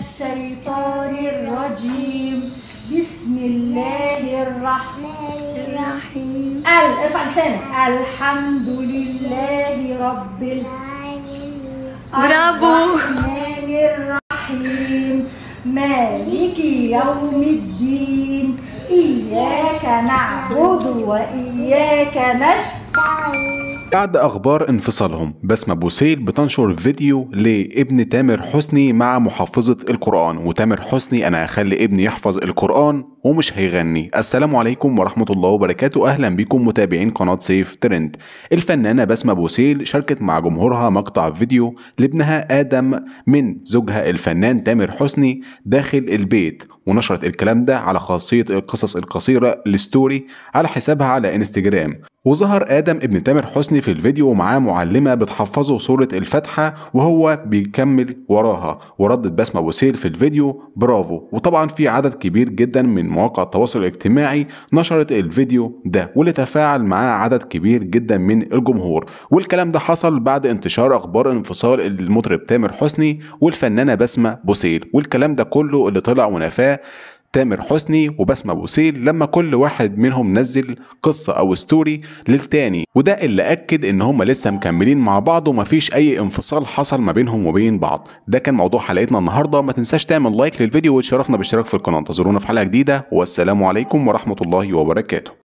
الشيطان الرجيم بسم الله الرحمن الرحيم قال ارفع لسانك الحمد لله رب العالمين برافو الرحمن الرحيم مالك يوم الدين إياك نعبد وإياك نستعين بعد أخبار انفصالهم بسمة بوسيل بتنشر فيديو لابن تامر حسني مع محافظة القرآن وتامر حسني أنا هخلي ابني يحفظ القرآن ومش هيغني السلام عليكم ورحمة الله وبركاته أهلا بكم متابعين قناة سيف ترند الفنانة بسمة بوسيل شاركت مع جمهورها مقطع فيديو لابنها آدم من زوجها الفنان تامر حسني داخل البيت ونشرت الكلام ده على خاصية القصص القصيرة الستوري على حسابها على انستجرام وظهر آدم ابن تامر حسني في الفيديو ومعاه معلمة بتحفظه سورة الفاتحة وهو بيكمل وراها وردت بسمة بوسيل في الفيديو برافو وطبعا في عدد كبير جدا من مواقع التواصل الاجتماعي نشرت الفيديو ده واللي تفاعل معاه عدد كبير جدا من الجمهور والكلام ده حصل بعد انتشار اخبار انفصال المطرب تامر حسني والفنانه بسمه بوسيل والكلام ده كله اللي طلع ونفاه تامر حسني وبسمة بوسيل لما كل واحد منهم نزل قصة أو ستوري للتاني وده اللي أكد إن هما لسه مكملين مع بعض ومفيش أي انفصال حصل ما بينهم وبين بعض ده كان موضوع حلقتنا النهاردة ما تنساش تعمل لايك للفيديو وتشرفنا بالاشتراك في القناة انتظرونا في حلقة جديدة والسلام عليكم ورحمة الله وبركاته